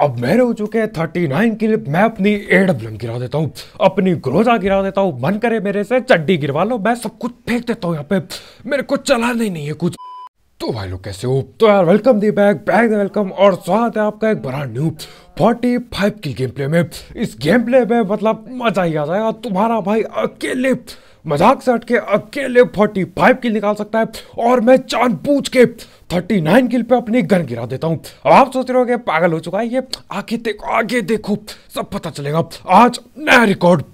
अब मेरे हो चुके हैं थर्टी नाइन किल मैं अपनी एडब्ल्यू गिरा देता हूँ अपनी ग्रोजा गिरा देता हूँ मन करे मेरे से चड्डी गिरवा लो मैं सब कुछ फेंक देता हूँ यहाँ पे मेरे को चलाना ही नहीं है कुछ तो भाई लोग कैसे हो तो यार welcome the bag bag welcome और स्वागत है आपका एक बड़ा न्यू 45 की गेम प्ले में इस गेम प्ले में मतलब मजा ही आ जाएगा तुम्हारा भाई अकेले मजाक से हटके अकेले 45 किल निकाल सकता है और मैं चांद पूछ के 39 किल पे अपनी गन गिरा देता हूँ अब आप सोच रहे हो पागल हो चुका है ये आगे देखो आगे देखो सब पता चलेगा आज नया रिकॉर्ड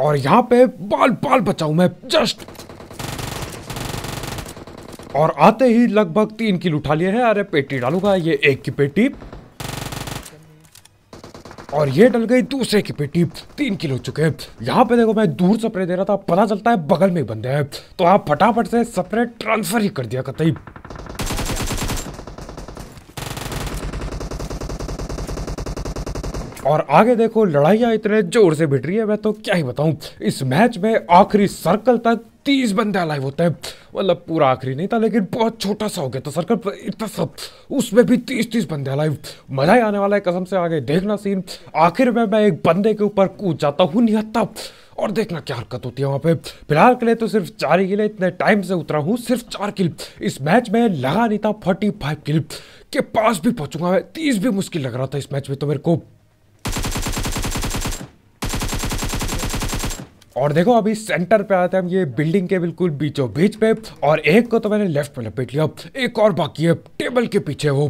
और यहाँ पे बाल बाल बचाऊ मैं जस्ट और आते ही लगभग तीन किल उठा लिए हैं अरे पेटी डालूंगा ये एक की पेटी और ये डल गई दूसरे की पेटी तीन किलो चुके यहाँ पे देखो मैं दूर स्प्रे दे रहा था पता चलता है बगल में बंदे हैं तो आप फटाफट से स्प्रे ट्रांसफर ही कर दिया कतई और आगे देखो लड़ाइयाँ इतने जोर से भिट रही है मैं तो क्या ही बताऊँ इस मैच में आखिरी सर्कल तक तीस बंदे अलाइव होते हैं मतलब पूरा आखिरी नहीं था लेकिन बहुत छोटा सा हो गया था सर्कल इतना सब उसमें भी तीस तीस बंदे अलाइव मजा ही आने वाला है कसम से आगे देखना सीन आखिर में मैं एक बंदे के ऊपर कूद जाता हूँ निहत्ता और देखना क्या हरकत होती है वहाँ पे फिलहाल के लिए तो सिर्फ चार ही किले इतने टाइम से उतरा हूँ सिर्फ चार किल इस मैच में लगा नहीं था फोर्टी फाइव किल के पास भी पहुँचूंगा मैं तीस भी मुश्किल लग रहा था इस मैच में तो मेरे को और देखो अभी सेंटर पे आते हैं हम ये बिल्डिंग के बिल्कुल बीचों बीच पे और एक को तो मैंने लेफ्ट पे लपेट लिया एक और बाकी है टेबल के पीछे वो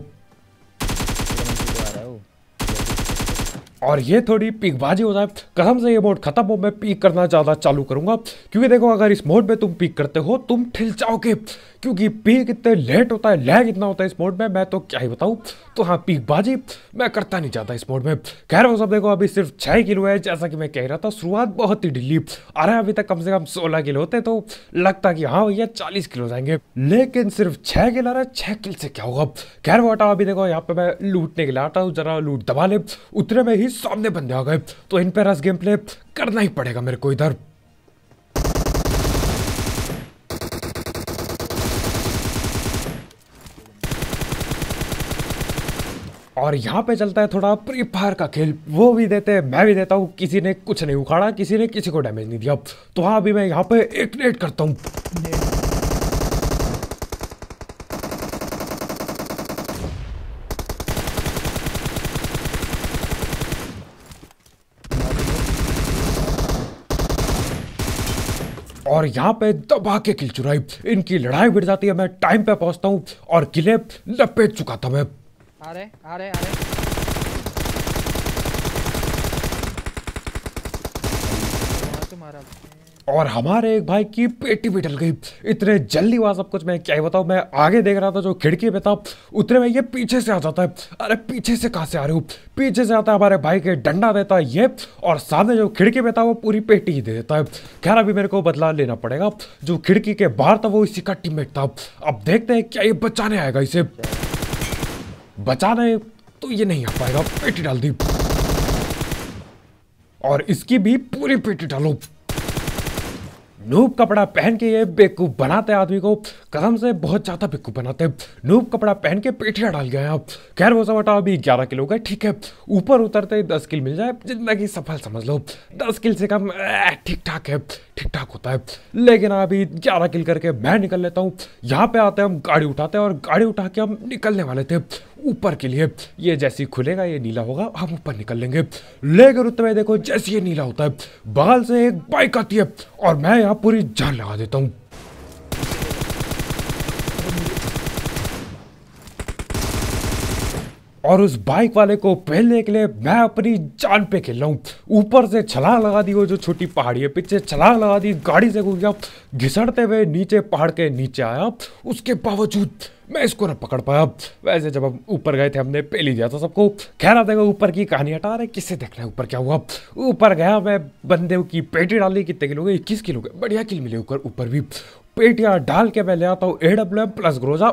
और ये थोड़ी पीकबाजी हो जाए कसम से ये मोड खत्म हो मैं पीक करना ज़्यादा चालू करूँगा क्योंकि देखो अगर इस मोड में तुम पीक करते हो तुम ठिल जाओगे क्योंकि पीक इतने लेट होता है लैग इतना होता है इस मोड में मैं तो क्या ही बताऊँ तो हाँ पीकबाजी मैं करता नहीं जाता इस मोड में कह रहा हूँ सब देखो अभी सिर्फ छः किलो है जैसा कि मैं कह रहा था शुरुआत बहुत ही ढीली आ अभी तक कम से कम सोलह किलो होते तो लगता कि हाँ भैया चालीस किलो जाएंगे लेकिन सिर्फ छः किलो आ रहा है छः किल से क्या होगा कह रहा हूँ अभी देखो यहाँ पे मैं लूटने के लिए आता हूँ जरा लूट दबा ले उतरे में ही ही सामने बंदे आ गए तो इन पे रस गेम प्ले करना ही पड़ेगा मेरे को इधर और यहाँ पे चलता है थोड़ा प्री फायर का खेल वो भी देते हैं मैं भी देता हूँ किसी ने कुछ नहीं उखाड़ा किसी ने किसी को डैमेज नहीं दिया तो हाँ अभी मैं यहाँ पे एक नेट करता हूँ और यहाँ पे दबा के किल चुराई इनकी लड़ाई बिड़ जाती है मैं टाइम पे पहुंचता हूँ और किले लपेट चुका था मैं आ रहे, आ रहे, और हमारे एक भाई की पेटी भी डल गई इतने जल्दी वहाँ सब कुछ मैं क्या ही बताऊँ मैं आगे देख रहा था जो खिड़की पे था उतने में ये पीछे से आ जाता है अरे पीछे से कहाँ से आ रहे हो पीछे से आता है हमारे भाई के डंडा देता है ये और सामने जो खिड़की पे था वो पूरी पेटी ही दे देता है खैर अभी मेरे को बदलाव लेना पड़ेगा जो खिड़की के बाहर था वो इसी का टीमेट था अब देखते हैं क्या ये बचाने आएगा इसे बचाने तो ये नहीं आ पाएगा पेटी डाल दी और इसकी भी पूरी पेटी डालो नूब कपड़ा पहन के ये बेवकूफ़ बनाते हैं आदमी को कदम से बहुत ज़्यादा बेकूफ़ बनाते हैं नूब कपड़ा पहन के पेटिया डाल गया आप खैर वो सब अभी ग्यारह किलो गए ठीक है ऊपर उतरते दस किल मिल जाए जिंदगी सफल समझ लो दस किल से कम ठीक ठाक है ठीक ठाक होता है लेकिन अभी ग्यारह किल करके मैं निकल लेता हूँ यहाँ पे आते हम गाड़ी उठाते हैं और गाड़ी उठा के हम निकलने वाले थे ऊपर के लिए ये जैसे ही खुलेगा ये नीला होगा हम ऊपर निकल लेंगे लेकर उतने देखो जैसे ये नीला होता है बगल से एक बाइक आती है और मैं यहाँ पूरी जान लगा देता हूँ और उस बाइक वाले को पहलने के लिए मैं अपनी जान पे खेल रहा हूँ ऊपर से छलांग लगा दी वो जो छोटी पहाड़ी है पीछे छलांग लगा दी गाड़ी से घूम गया घिसड़ते हुए नीचे पहाड़ के नीचे आया उसके बावजूद मैं इसको ना पकड़ पाया वैसे जब हम ऊपर गए थे हमने पहली दिया था सबको खैर देखो ऊपर की कहानी हटा रहे किससे रहे हैं ऊपर क्या हुआ ऊपर गया मैं बंदे की पेटी डाल ली कितने किलो गए इक्कीस किलो गए बढ़िया किल मिले ऊपर ऊपर भी पेटियाँ डाल के मैं ले आता हूँ A W M plus Groza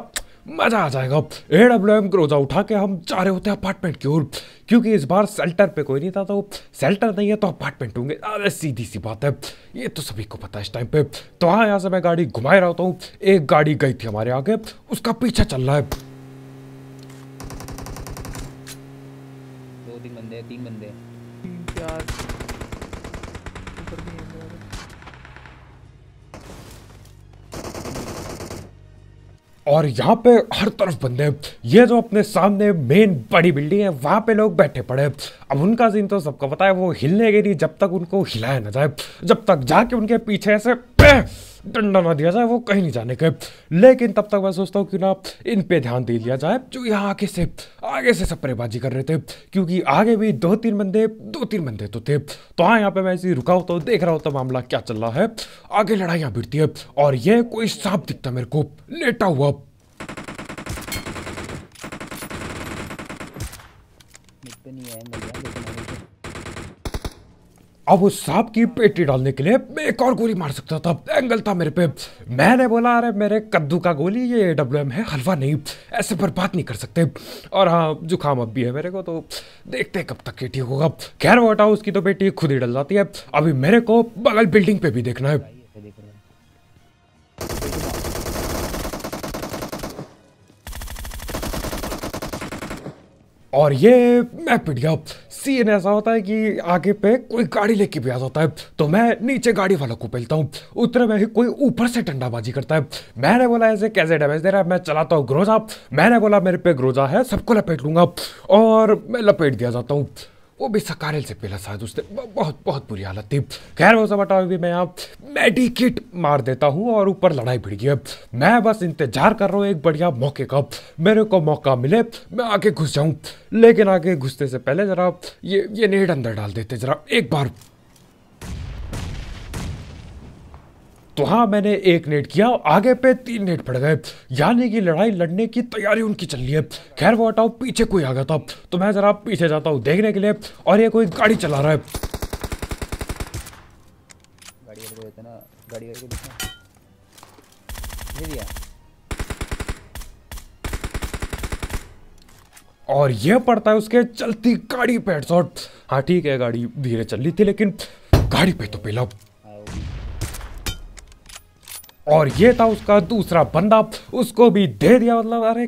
मज़ा आ जाएगा ए डब्ल्यू एम क्रोजा उठा के हम जा रहे होते हैं अपार्टमेंट की ओर क्योंकि इस बार सेल्टर पे कोई नहीं था तो सेल्टर नहीं है तो अपार्टमेंट होंगे अरे सीधी सी बात है ये तो सभी को पता है इस टाइम पे तो हाँ यहाँ से मैं गाड़ी घुमाए रहा होता हूँ एक गाड़ी गई थी हमारे आगे उसका पीछा चल रहा है दो तीन बंदे तीन बंदे और यहाँ पे हर तरफ बंदे ये जो अपने सामने मेन बड़ी बिल्डिंग है वहाँ पे लोग बैठे पड़े अब उनका सीन तो सबको पता है वो हिलने के लिए जब तक उनको हिलाया ना जाए जब तक जाके उनके पीछे से डंडा ना दिया जाए वो कहीं नहीं जाने के लेकिन तब तक मैं सोचता हूँ क्यों ना इन पे ध्यान दे लिया जाए जो यहाँ आगे से आगे से सप्रेबाजी कर रहे थे क्योंकि आगे भी दो तीन बंदे दो तीन बंदे तो थे तो हाँ यहाँ पे मैं ऐसे रुका होता हूँ देख रहा होता मामला क्या चल रहा है आगे लड़ाइयाँ भिड़ती है और ये कोई सांप दिखता मेरे को लेटा हुआ अब उस सांप की पेटी डालने के लिए मैं एक और गोली मार सकता था एंगल था मेरे पे मैंने बोला अरे मेरे कद्दू का गोली ये डब्ल्यू एम है हलवा नहीं ऐसे पर बात नहीं कर सकते और हाँ जुकाम अब भी है मेरे को तो देखते कब तक ये ठीक होगा खैर वो हटाओ उसकी तो बेटी खुद ही डल जाती है अभी मेरे को बगल बिल्डिंग पे भी देखना है और ये मैं पिट गया सीन ऐसा होता है कि आगे पे कोई गाड़ी लेके भी आ जाता है तो मैं नीचे गाड़ी वालों को पेलता हूँ उतने में ही कोई ऊपर से टंडाबाजी करता है मैंने बोला ऐसे कैसे डैमेज दे रहा है मैं चलाता हूँ ग्रोजा मैंने बोला मेरे पे ग्रोजा है सबको लपेट लूंगा और मैं लपेट दिया जाता हूँ वो भी सकारल से पहला शायद उसने बहुत बहुत बुरी हालत थी खैर वो सब हटाओ भी मैं आप मेडिकेट मार देता हूँ और ऊपर लड़ाई भिड़ गई मैं बस इंतजार कर रहा हूँ एक बढ़िया मौके का मेरे को मौका मिले मैं आगे घुस जाऊँ लेकिन आगे घुसने से पहले ज़रा ये ये नेट अंदर डाल देते ज़रा एक बार तो हाँ मैंने एक नेट किया आगे पे तीन नेट पड़ गए यानी कि लड़ाई लड़ने की तैयारी उनकी चल रही है खैर वो हटाओ पीछे कोई आ गया था तो मैं ज़रा पीछे जाता हूँ देखने के लिए और ये कोई गाड़ी चला रहा है और ये पड़ता है उसके चलती गाड़ी पे हेडशॉट हाँ ठीक है गाड़ी धीरे चल रही थी लेकिन गाड़ी पे तो पेला और ये था उसका दूसरा बंदा उसको भी दे दिया मतलब अरे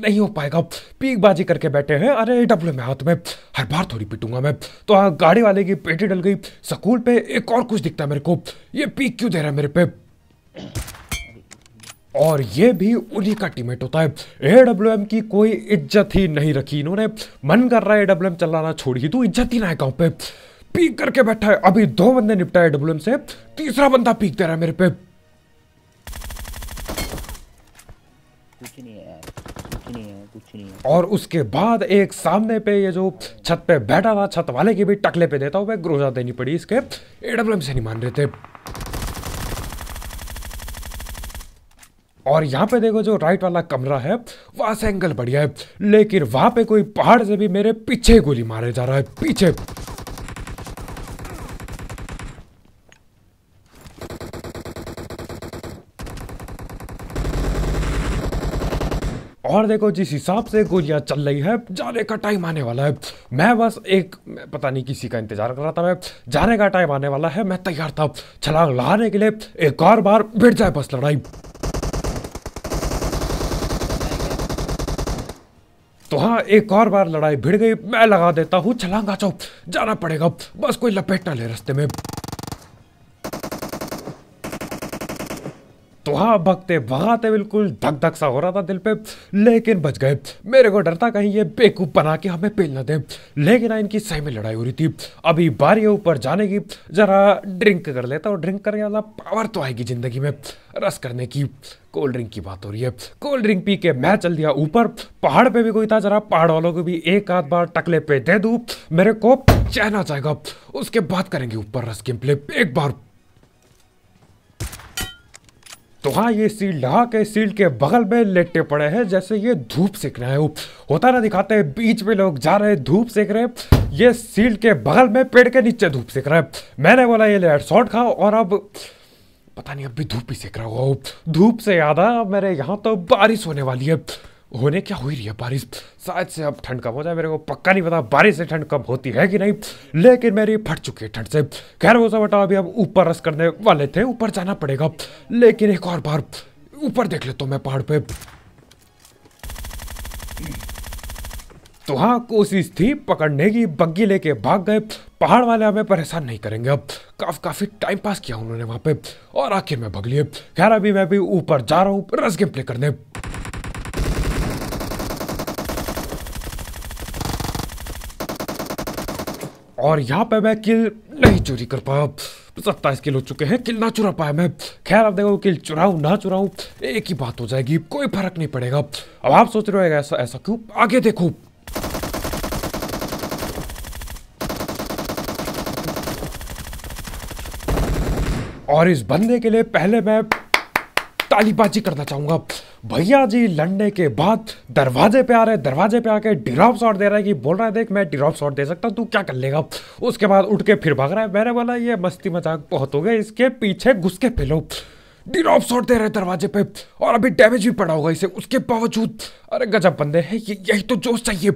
नहीं हो पाएगा पीक बाजी करके बैठे हैं अरे डब्ल्यू में हाथ में हर बार थोड़ी पिटूंगा मैं तो हाँ गाड़ी वाले की पेटी डल गई स्कूल पे एक और कुछ दिखता है मेरे को ये पीक क्यों दे रहा है मेरे पे और ये भी उन्हीं का टीमेट होता है ए डब्ल्यू एम की कोई इज्जत ही नहीं रखी इन्होंने मन कर रहा है ए डब्ल्यू एम चलाना ही तू इज्जत ही ना है गाँव पे पीक करके बैठा है अभी दो बंदे निपटा है डब्ल्यू एम से तीसरा बंदा पीक दे रहा है मेरे पे कुछ नहीं है नहीं है नहीं और उसके बाद एक सामने पे ये जो छत पे बैठा हुआ छत वाले की भी टकले पे देता हुआ ग्रोजा देनी पड़ी इसके एडब्ल्यूएम से नहीं मान रहे थे और यहाँ पे देखो जो राइट वाला कमरा है वहां से एंगल बढ़िया है लेकिन वहां पे कोई पहाड़ से भी मेरे पीछे गोली मारे जा रहा है पीछे और देखो जिस हिसाब से गोलियां चल रही है जाने का टाइम आने वाला है मैं बस एक पता नहीं किसी का इंतजार कर रहा था मैं जाने का टाइम आने वाला है मैं तैयार था छलांग लगाने के लिए एक और बार बैठ जाए बस लड़ाई तो हाँ एक और बार लड़ाई भिड़ गई मैं लगा देता हूँ छलांगा चौक जाना पड़ेगा बस कोई लपेटना ले रस्ते में वहाँ भगते भगाते बिल्कुल धक धक सा हो रहा था दिल पे लेकिन बच गए मेरे को डर था कहीं ये बेकूफ बना के हमें पेल ना दे लेकिन हाँ, इनकी सही में लड़ाई हो रही थी अभी बारी ऊपर जाने की जरा ड्रिंक कर लेता और ड्रिंक करने वाला पावर तो आएगी ज़िंदगी में रस करने की कोल्ड ड्रिंक की बात हो रही है कोल्ड ड्रिंक पी के मैं चल दिया ऊपर पहाड़ पे भी कोई था जरा पहाड़ वालों को भी एक आध बार टकले पे दे दू मेरे को चहना जाएगा उसके बाद करेंगे ऊपर रस गेम प्ले एक बार तो हाँ ये सील लगा के सील के बगल में लेटे पड़े हैं जैसे ये धूप सेक रहे हैं होता ना दिखाते हैं बीच में लोग जा रहे हैं धूप सेक रहे हैं ये सील के बगल में पेड़ के नीचे धूप सेक रहे हैं मैंने बोला ये लेट शॉर्ट खाओ और अब पता नहीं अब भी धूप ही सेक रहा हुआ धूप से याद आया मेरे यहाँ तो बारिश होने वाली है होने क्या हो रही है बारिश शायद से अब ठंड कम हो जाए मेरे को पक्का नहीं पता बारिश से ठंड कम होती है कि नहीं लेकिन मेरी फट चुकी है ठंड से खैर वो सब हटा अभी अब ऊपर रस करने वाले थे ऊपर जाना पड़ेगा लेकिन एक और बार ऊपर देख लेता तो मैं पहाड़ पे तो हाँ कोशिश थी पकड़ने की बग्गी लेके भाग गए पहाड़ वाले हमें परेशान नहीं करेंगे अब काफ, काफी टाइम पास किया उन्होंने वहां पे और आखिर में भग लिए खैर अभी मैं भी ऊपर जा रहा हूँ रस गेम प्ले करने और यहाँ पे मैं किल नहीं चोरी कर पाया सत्ताईस किल हो चुके हैं किल ना चुरा पाया मैं खैर आप देखो किल चुराऊ ना चुराऊ एक ही बात हो जाएगी कोई फर्क नहीं पड़ेगा अब आप सोच रहे हो ऐसा ऐसा क्यों आगे देखो और इस बंदे के लिए पहले मैं तालीबाजी करना चाहूंगा भैया जी लड़ने के बाद दरवाजे पे आ रहे दरवाजे पे आके डिराप शॉट दे रहा है कि बोल रहा है देख मैं डिराप शॉट दे सकता हूँ तू क्या कर लेगा उसके बाद उठ के फिर भाग रहा है मैंने बोला ये मस्ती मजाक बहुत हो गया इसके पीछे घुस के फेलो डिराप शॉट दे रहे दरवाजे पे और अभी डैमेज भी पड़ा होगा इसे उसके बावजूद अरे गजब बंदे है यही तो जोश चाहिए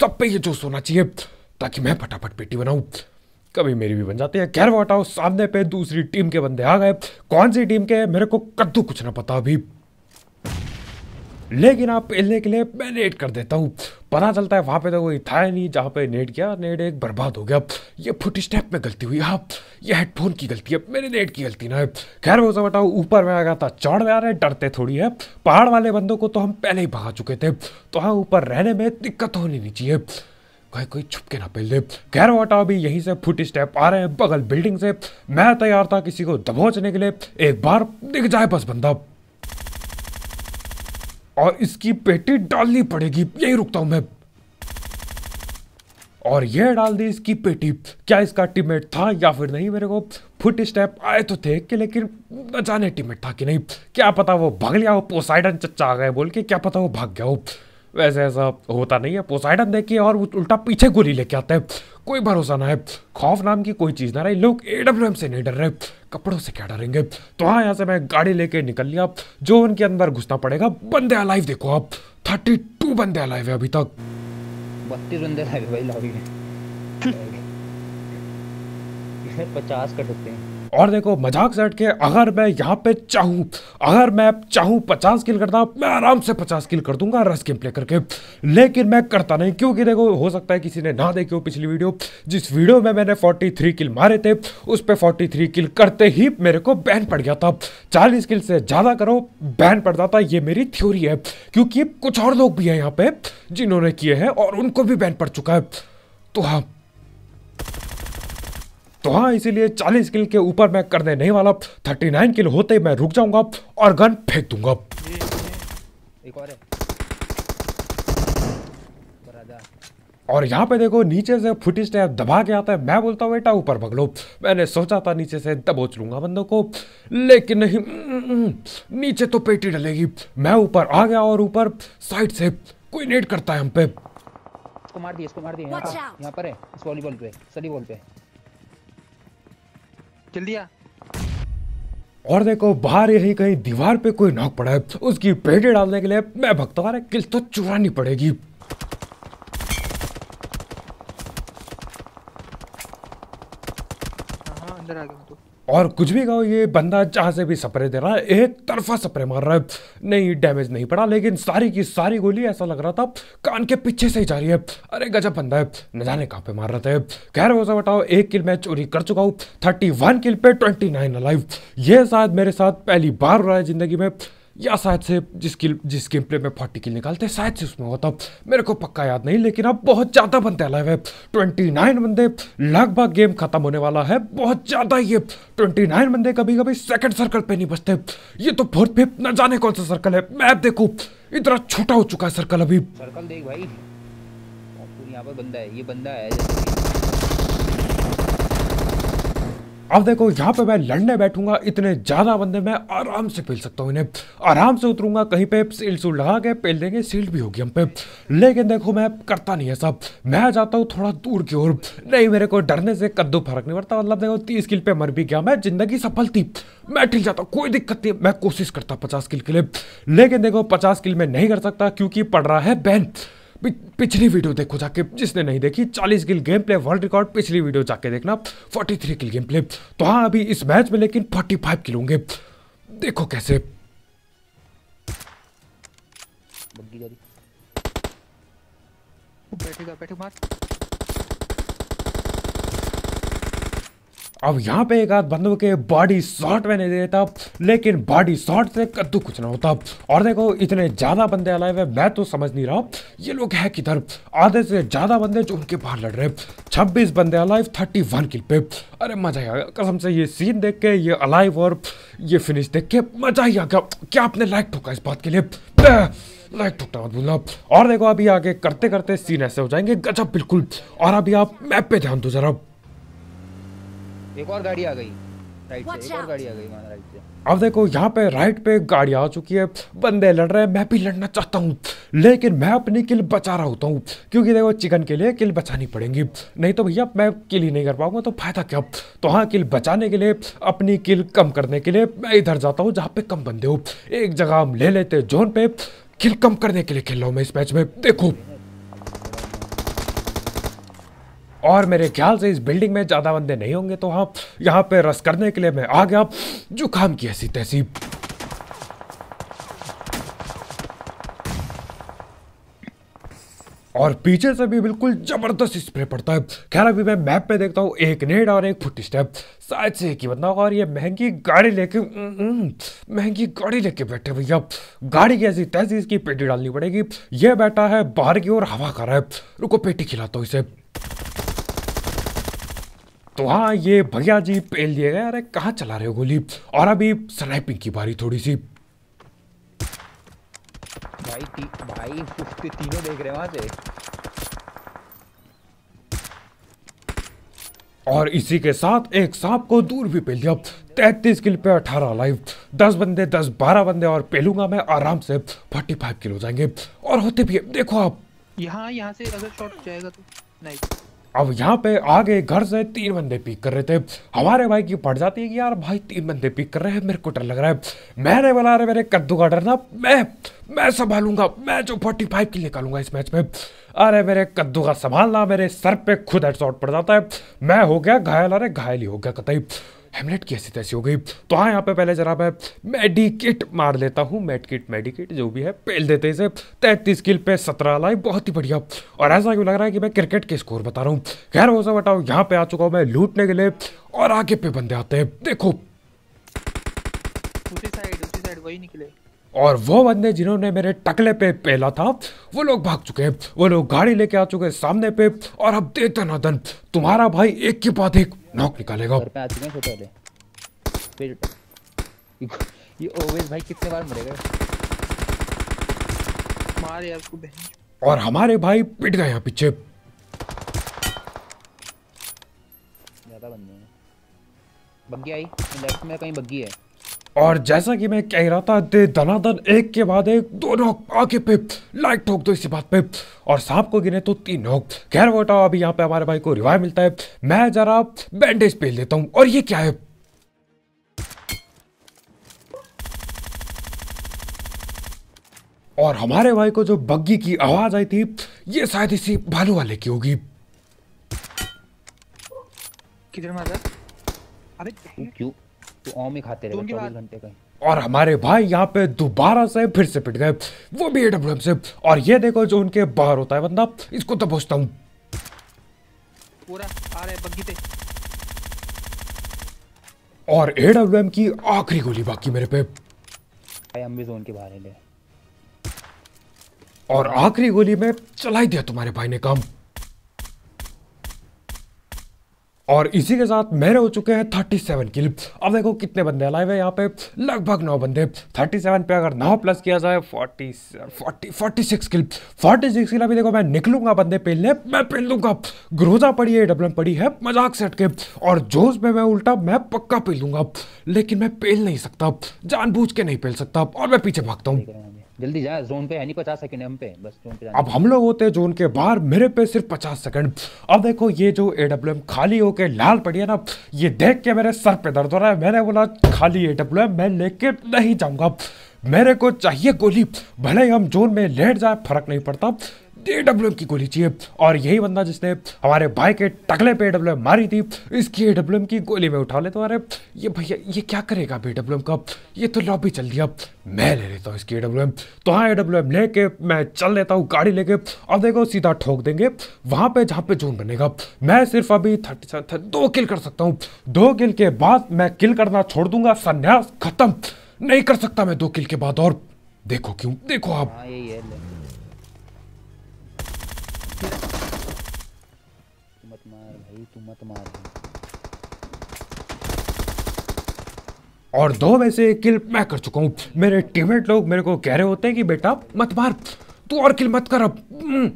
सब पे ये जोश होना चाहिए ताकि मैं फटाफट पेटी बनाऊँ कभी मेरी भी बन जाती है खैर वॉट आओ सामने पे दूसरी टीम के बंदे आ गए कौन सी टीम के मेरे को कद्दू कुछ ना पता अभी लेकिन आप पहले के लिए मैं नेट कर देता हूँ पता चलता है वहाँ पे तो कोई था ही नहीं जहाँ पे नेट किया नेट एक बर्बाद हो गया ये फुट स्टेप में गलती हुई आप हाँ, ये हेडफोन की गलती है मेरे नेट की गलती ना है खैर वो सब बताओ ऊपर में आ गया था चौड़ में आ रहे डरते थोड़ी है पहाड़ वाले बंदों को तो हम पहले ही भगा चुके थे तो हाँ ऊपर रहने में दिक्कत होनी नहीं चाहिए कहीं कोई छुप के ना पहले कैरवाटा भी यहीं से फुट स्टेप आ रहे हैं बगल बिल्डिंग से मैं तैयार था किसी को दबोचने के लिए एक बार दिख जाए बस बंदा और इसकी पेटी डालनी पड़ेगी यही रुकता हूं मैं और यह डाल दी इसकी पेटी क्या इसका टीममेट था या फिर नहीं मेरे को फुट स्टेप आए तो थे कि लेकिन न जाने टीममेट था कि नहीं क्या पता वो भाग लिया हो पोसाइडन चच्चा आ गए बोल के क्या पता वो भाग गया हो वैसे ऐसा होता नहीं है पोसाइडन देखिए और वो उल्टा पीछे गोली लेके आते हैं कोई भरोसा ना है खौफ नाम की कोई चीज़ ना रही लोग ए डब्ल्यू एम से नहीं डर रहे कपड़ों से क्या डरेंगे तो हाँ यहाँ से मैं गाड़ी लेके निकल लिया जो उनके अंदर घुसना पड़ेगा बंदे अलाइव देखो आप थर्टी टू बंदे अलाइव है अभी तक बत्तीस बंदे अलाइव भाई लॉबी में पचास कट होते हैं और देखो मजाक सेट के अगर मैं यहाँ पे चाहूँ अगर मैं चाहूँ पचास किल करता मैं आराम से पचास किल कर दूंगा रस गेम प्ले करके लेकिन मैं करता नहीं क्योंकि देखो हो सकता है किसी ने ना देखे हो पिछली वीडियो जिस वीडियो में मैंने फोर्टी थ्री किल मारे थे उस पर फोर्टी थ्री किल करते ही मेरे को बैन पड़ गया था चालीस किल से ज़्यादा करो बैन पड़ जाता ये मेरी थ्योरी है क्योंकि कुछ और लोग भी हैं यहाँ पे जिन्होंने किए हैं और उनको भी बैन पड़ चुका है तो हाँ तो हाँ इसीलिए 40 किल के ऊपर मैं करने नहीं वाला 39 किल होते मैं रुक जाऊंगा और गन फेंक दूंगा और यहाँ पे देखो नीचे से फुटिस टैप दबा के आता है मैं बोलता हूँ बेटा ऊपर भगलो मैंने सोचा था नीचे से दबोच लूंगा बंदों को लेकिन नहीं हम्म, नीचे तो पेटी डलेगी मैं ऊपर आ गया और ऊपर साइड से कोई नेट करता है हम पे इसको मार दिए इसको मार दिए यहाँ पर है इस वॉलीबॉल पे सली बॉल पे जल्दी आ और देखो बाहर यही कहीं दीवार पे कोई नाक पड़ा है तो उसकी पेटी डालने के लिए मैं भगता रहा किल तो चुरानी पड़ेगी और कुछ भी कहो ये बंदा जहाँ से भी स्प्रे दे रहा है एक तरफा स्प्रे मार रहा है नहीं डैमेज नहीं पड़ा लेकिन सारी की सारी गोली ऐसा लग रहा था कान के पीछे से ही जा रही है अरे गजब बंदा है न जाने कहाँ पे मार रहे थे खैर वो सब बताओ एक किल मैं चोरी कर चुका हूँ थर्टी वन किल पे ट्वेंटी नाइन ये शायद मेरे साथ पहली बार हो रहा है ज़िंदगी में या शायद से जिस जिसकी जिस गेम प्ले में फोर्टी किल निकालते शायद से उसमें होता तो मेरे को पक्का याद नहीं लेकिन अब बहुत ज़्यादा बनते अलाइव है ट्वेंटी नाइन बंदे लगभग गेम खत्म होने वाला है बहुत ज़्यादा ये ट्वेंटी नाइन बंदे कभी कभी सेकंड सर्कल पे नहीं बचते ये तो फोर्थ फिफ्थ न जाने कौन सा सर्कल है मैप देखो इतना छोटा हो चुका है सर्कल अभी सर्कल देख भाई यहाँ पर बंदा है ये बंदा है अब देखो यहाँ पे मैं लड़ने बैठूंगा इतने ज़्यादा बंदे मैं आराम से पेल सकता हूँ इन्हें आराम से उतरूंगा कहीं पे सील सूल लगा के पेल देंगे सील्ड भी होगी हम पे लेकिन देखो मैं करता नहीं है सब मैं जाता हूँ थोड़ा दूर की ओर नहीं मेरे को डरने से कद्दू फर्क नहीं पड़ता मतलब देखो तीस किल पे मर भी गया मैं जिंदगी सफल थी मैं ठीक जाता हूँ कोई दिक्कत नहीं मैं कोशिश करता पचास किल के लिए लेकिन देखो पचास किल में नहीं कर सकता क्योंकि पड़ रहा है बैन पिछली वीडियो देखो जाके जिसने नहीं देखी 40 kill game play world record पिछली वीडियो जाके देखना 43 किल गेम प्ले तो हाँ अभी इस मैच में लेकिन 45 किल होंगे देखो कैसे बैठेगा बैठे मार अब यहाँ पे एक आध बंदूक के बॉडी शॉट में नहीं देता लेकिन बॉडी शॉट से कद्दू कुछ ना होता और देखो इतने ज़्यादा बंदे अलाए हुए मैं तो समझ नहीं रहा ये लोग है किधर आधे से ज़्यादा बंदे जो उनके बाहर लड़ रहे छब्बीस बंदे अलाइव थर्टी वन किल पे अरे मजा ही आ गया कसम से ये सीन देख के ये अलाइव और ये फिनिश देख के मजा ही आ गया क्या आपने लाइक ठोका इस बात के लिए लाइक ठोकना मत और देखो अभी आगे करते करते सीन ऐसे हो जाएंगे गजब बिल्कुल और अभी आप मैप पे ध्यान दो जरा एक और गाड़ी आ गई अब देखो यहाँ पे राइट पे गाड़ी आ चुकी है बंदे लड़ रहे हैं मैं भी लड़ना चाहता हूँ लेकिन मैं अपनी किल बचा रहा होता हूँ क्योंकि देखो चिकन के लिए किल बचानी पड़ेगी नहीं तो भैया मैं किल ही नहीं कर पाऊंगा तो फायदा क्या तो हाँ किल बचाने के लिए अपनी किल कम करने के लिए मैं इधर जाता हूँ जहाँ पे कम बंदे हो एक जगह हम ले लेते जोन पे किल कम करने के लिए खेल रहा हूँ मैं इस मैच में देखो और मेरे ख्याल से इस बिल्डिंग में ज़्यादा बंदे नहीं होंगे तो हाँ यहाँ पे रस करने के लिए मैं आ गया जो काम की ऐसी तहसीब और पीछे से भी बिल्कुल जबरदस्त स्प्रे पड़ता है खैर अभी मैं मैप पे देखता हूँ एक नेड और एक फुट स्टेप शायद से एक ही बंदा होगा और ये महंगी गाड़ी लेके हम्म, महंगी गाड़ी लेके बैठे भैया गाड़ी की ऐसी तैसी इसकी पेटी डालनी पड़ेगी ये बैठा है बाहर की ओर हवा कर रहा है रुको पेटी खिलाता हूँ इसे तो हाँ ये भैया जी पेल दिए गए अरे कहाँ चला रहे हो गोली और अभी स्नाइपिंग की बारी थोड़ी सी भाई ती, भाई ती, तीनों देख रहे हैं से और इसी के साथ एक सांप को दूर भी पेल दिया तैतीस किल पे अठारह लाइव दस बंदे दस बारह बंदे और पेलूंगा मैं आराम से फोर्टी फाइव किलो जाएंगे और होते भी देखो आप यहाँ यहाँ से अगर शॉट जाएगा तो नहीं अब यहाँ पे आगे घर से तीन बंदे पिक कर रहे थे हमारे भाई की पड़ जाती है कि यार भाई तीन बंदे पिक कर रहे हैं मेरे को डर लग रहा है मैंने बोला अरे मेरे कद्दू का डर ना मैं मैं संभालूंगा मैं जो फोर्टी फाइव की निकालूंगा इस मैच में अरे मेरे कद्दू का संभालना मेरे सर पे खुद हेडशॉट पड़ जाता है मैं हो गया घायल अरे घायल ही हो गया कतई हेमलेट की ऐसी तैसी हो गई तो हाँ यहाँ पे पहले जरा मैं मेडिकेट मार लेता हूँ मेडिकेट मेडिकेट जो भी है पेल देते इसे तैतीस किल पे सत्रह लाई बहुत ही बढ़िया और ऐसा क्यों लग रहा है कि मैं क्रिकेट के स्कोर बता रहा हूँ खैर वो सब बताओ यहाँ पे आ चुका हूँ मैं लूटने के लिए और आगे पे बंदे आते हैं देखो साइड वही निकले और वो बंदे जिन्होंने मेरे टकले पे पहला था वो लोग भाग चुके हैं वो लोग गाड़ी लेके आ चुके हैं सामने पे और अब ना दन तुम्हारा भाई एक के बाद एक नॉक निकालेगा घर पे आ चुके हैं छोटे वाले फिर ये ओवेज भाई कितने बार मरेगा मार यार उसको बहन और हमारे भाई पिट गए यहां पीछे ज्यादा बंदे हैं बग्गी आई लेफ्ट में कहीं बग्गी है और जैसा कि मैं कह रहा था दे धनाधन एक के बाद एक दो नोक आगे पे लाइक ठोक दो इसी बात पे और सांप को गिने तो तीन नोक खैर वोटा अभी यहाँ पे हमारे भाई को रिवाइव मिलता है मैं जरा बैंडेज पहन लेता हूँ और ये क्या है और हमारे भाई को जो बग्गी की आवाज आई थी ये शायद इसी भालू वाले की होगी किधर मारा अबे क्यों तो ओम ही खाते रहे तो चौबीस घंटे का और हमारे भाई यहाँ पे दोबारा से फिर से पिट गए वो भी एडब्ल्यूएम से और ये देखो जो उनके बाहर होता है बंदा इसको तो पूछता हूँ पूरा आ रहे बग्गी पे और एडब्ल्यूएम की आखिरी गोली बाकी मेरे पे भाई हम भी जोन के बाहर हैं और आखिरी गोली में चलाई दिया तुम्हारे भाई ने काम और इसी के साथ मेरे हो चुके हैं थर्टी सेवन किल अब देखो कितने बंदे अलाइव है यहाँ पे लगभग नौ बंदे थर्टी सेवन पे अगर नौ प्लस किया जाए forty forty forty six kill forty six kill अभी देखो मैं निकलूंगा बंदे पेलने मैं पेल दूंगा ग्रोजा पड़ी है डब्लन पड़ी है मजाक से अटके और जोश में मैं उल्टा मैं पक्का पेल दूंगा लेकिन मैं पेल नहीं सकता जानबूझ के नहीं पेल सकता और मैं पीछे भागता हूँ जल्दी जाए जोन पे है नहीं पचास सेकंड हम पे बस जोन पे अब हम लोग होते हैं जोन के बाहर मेरे पे सिर्फ पचास सेकंड अब देखो ये जो ए डब्ल्यू एम खाली होके लाल पड़ी है ना ये देख के मेरे सर पे दर्द हो रहा है मैंने बोला खाली ए डब्ल्यू एम मैं लेके नहीं जाऊंगा मेरे को चाहिए गोली भले ही हम जोन में लेट जाए फर्क नहीं पड़ता डब्ल्यू की गोली चाहिए और यही बंदा जिसने हमारे भाई के टकले पे डब्ल्यू मारी थी इसकी ए की गोली में उठा ले तो अरे ये भैया ये क्या करेगा बी डब्ल्यू का ये तो लॉबी चल दिया मैं ले लेता हूँ इसकी ए तो हाँ ए लेके मैं चल लेता हूँ गाड़ी लेके और देखो सीधा ठोक देंगे वहाँ पे जहाँ पे जोन बनेगा मैं सिर्फ अभी थर्टी सेवन दो किल कर सकता हूँ दो किल के बाद मैं किल करना छोड़ दूंगा संन्यास खत्म नहीं कर सकता मैं दो किल के बाद और देखो क्यों देखो आप हाँ, मत मार और दो वैसे किल मैं कर चुका हूँ मेरे टीममेट लोग मेरे को कह रहे होते हैं कि बेटा मत मार तू और किल मत कर अब हम्म।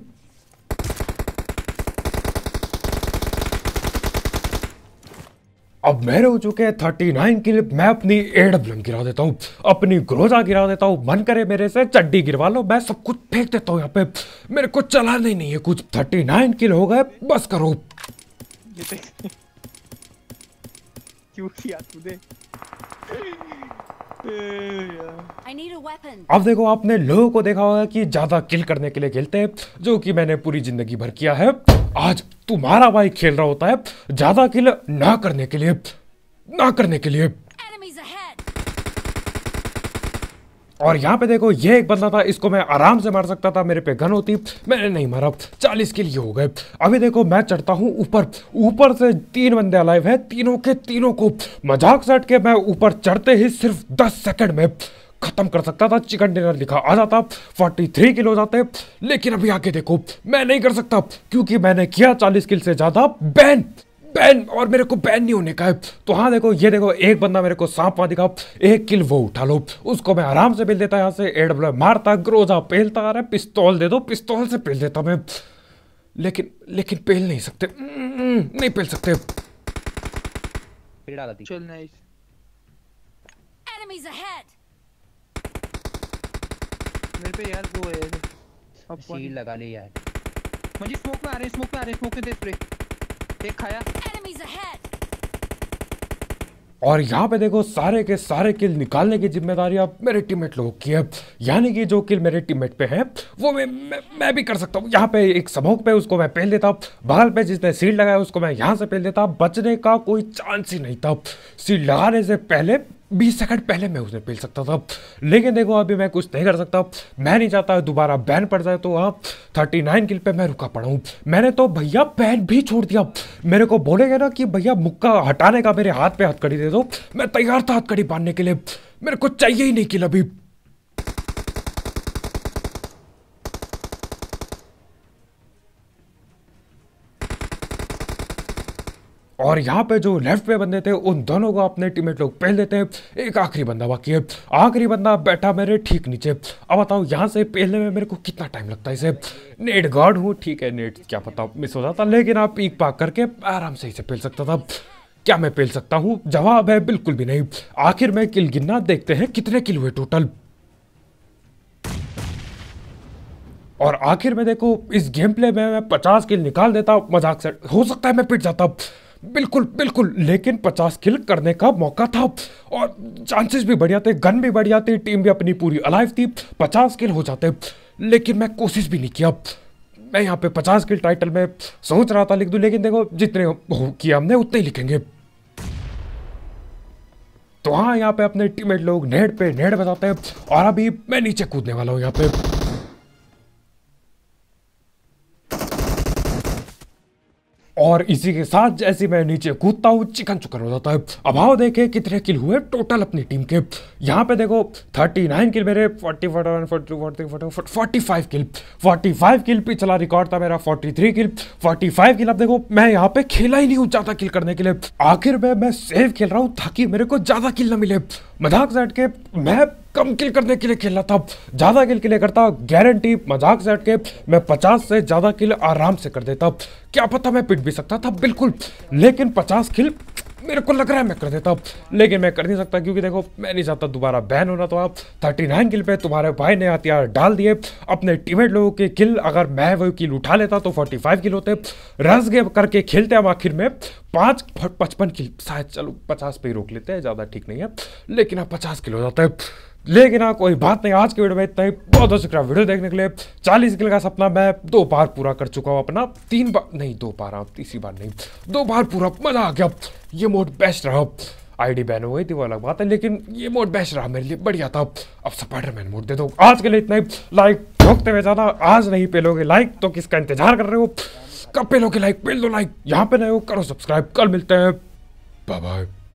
अब मेरे हो चुके हैं थर्टी नाइन किल मैं अपनी एडब्ल्यूम गिरा देता हूँ अपनी ग्रोजा गिरा देता हूँ मन करे मेरे से चड्डी गिरवा लो मैं सब कुछ फेंक देता हूँ यहाँ पे मेरे को चलाना ही नहीं है कुछ थर्टी नाइन किल हो गए बस करो Jesteś... क्यों कूदे अब देखो आपने लोगों को देखा होगा कि ज्यादा किल करने के लिए खेलते हैं जो कि मैंने पूरी जिंदगी भर किया है आज तुम्हारा भाई खेल रहा होता है ज्यादा किल ना करने के लिए ना करने के लिए और यहाँ पे देखो ये एक बंदा था इसको मैं आराम से मार सकता था मेरे पे गन होती मैंने नहीं मारा चालीस के लिए हो गए अभी देखो मैं चढ़ता हूँ ऊपर ऊपर से तीन बंदे अलाइव है तीनों के तीनों को मजाक सट के मैं ऊपर चढ़ते ही सिर्फ दस सेकेंड में खत्म कर सकता था चिकन डिनर लिखा आ जाता 43 किलो जाते लेकिन अभी आके देखो मैं नहीं कर सकता क्योंकि मैंने किया 40 किल से ज़्यादा बैन बैन और मेरे को बैन नहीं होने का है तो हाँ देखो ये देखो एक बंदा मेरे को सांप वहाँ दिखा एक किल वो उठा लो उसको मैं आराम से मिल देता यहाँ से एड मारता ग्रोजा पहलता आ रहा है पिस्तौल दे दो पिस्तौल से पहल देता मैं लेकिन लेकिन पहल नहीं सकते हम्म, नहीं पहल सकते enemies ahead मेरे पे यार वो है अब सील लगा ली यार मुझे स्मोक में आ रहे स्मोक में आ रहे स्मोक में दे स्प्रे और यहाँ पे देखो सारे के सारे किल निकालने की जिम्मेदारी अब मेरे टीममेट लोगों की है यानी कि जो किल मेरे टीममेट पे है वो मैं मैं, मैं भी कर सकता हूँ यहाँ पे एक सबोक पे उसको मैं पहन लेता बगल पे जिसने सीट लगाया उसको मैं यहाँ से पहन लेता बचने का कोई चांस ही नहीं था सीट लगाने से पहले बीस सेकंड पहले मैं उसे पेल सकता था लेकिन देखो अभी मैं कुछ नहीं कर सकता मैं नहीं चाहता दोबारा बैन पड़ जाए तो हाँ थर्टी नाइन किल पर मैं रुका पड़ा हूँ मैंने तो भैया बैन भी छोड़ दिया मेरे को बोलेगा ना कि भैया मुक्का हटाने का मेरे हाथ पे हथकड़ी दे दो मैं तैयार था हथकड़ी बांधने के लिए मेरे को चाहिए ही नहीं किल अभी और यहाँ पे जो लेफ्ट पे बंदे थे उन दोनों को अपने टीममेट लोग पहल देते हैं एक आखिरी बंदा बाकी है आखिरी बंदा बैठा मेरे ठीक नीचे अब बताओ यहाँ से पहलने में मेरे को कितना टाइम लगता है इसे नेट गार्ड हूँ ठीक है नेट क्या पता मिस हो जाता लेकिन आप पीक पाक करके आराम से इसे पहल सकता था क्या मैं पेल सकता हूँ जवाब है बिल्कुल भी नहीं आखिर में किल गिनना देखते हैं कितने किल हुए टोटल और आखिर में देखो इस गेम प्ले में मैं पचास किल निकाल देता मजाक से हो सकता है मैं पिट जाता बिल्कुल बिल्कुल लेकिन पचास किल करने का मौका था और चांसेस भी बढ़िया थे गन भी बढ़िया थी टीम भी अपनी पूरी अलाइव थी पचास किल हो जाते लेकिन मैं कोशिश भी नहीं किया मैं यहाँ पे पचास किल टाइटल में सोच रहा था लिख दूँ लेकिन देखो जितने हो किया हमने उतने लिखेंगे तो हाँ यहाँ पे अपने टीममेट लोग नेट पे नेट बताते हैं और अभी मैं नीचे कूदने वाला हूँ यहाँ पे और इसी के साथ जैसे मैं नीचे कूदता हूँ चिकन चुकन हो जाता है अभाव देखे कितने किल हुए टोटल अपनी टीम के यहाँ पे देखो थर्टी नाइन किल मेरे forty forty one forty two forty forty forty five kill forty five kill पिछला रिकॉर्ड था मेरा forty three kill forty five kill अब देखो मैं यहाँ पे खेला ही नहीं हूँ ज़्यादा किल करने के लिए आखिर में मैं सेव खेल रहा हूँ ताकि मेरे को ज़्यादा किल ना मिले मजाक सेट के मैं कम किल करने के लिए खेलना था ज़्यादा किल के लिए करता गारंटी मजाक से हटके मैं पचास से ज़्यादा किल आराम से कर देता क्या पता मैं पिट भी सकता था बिल्कुल लेकिन पचास किल मेरे को लग रहा है मैं कर देता लेकिन मैं कर नहीं सकता क्योंकि देखो मैं नहीं चाहता दोबारा बैन होना तो आप थर्टी नाइन किल पे तुम्हारे भाई ने हथियार डाल दिए अपने टीमेट लोगों के किल अगर मैं वो किल उठा लेता तो फोर्टी फाइव किल होते रस गेम करके खेलते हम आखिर में पाँच पचपन किल शायद चलो पचास पे ही रोक लेते हैं ज़्यादा ठीक नहीं है लेकिन अब पचास किल हो जाता है लेकिन हाँ कोई बात नहीं आज के वीडियो में इतना ही बहुत बहुत शुक्रिया वीडियो देखने के लिए चालीस किल का सपना मैं दो बार पूरा कर चुका हूँ अपना तीन बार नहीं दो बार हाँ तीसरी बार नहीं दो बार पूरा मजा आ गया ये मोड बेस्ट रहा आई डी बैन हो गई थी वो अलग बात है लेकिन ये मोड बेस्ट रहा मेरे लिए बढ़िया था अब मैन मोड दे दो आज के लिए इतना ही लाइक ठोकते हुए ज़्यादा आज नहीं पेलोगे लाइक तो किसका इंतजार कर रहे हो कब पेलोगे लाइक पेल दो लाइक यहाँ पे नहीं हो करो सब्सक्राइब कल मिलते हैं बाय बाय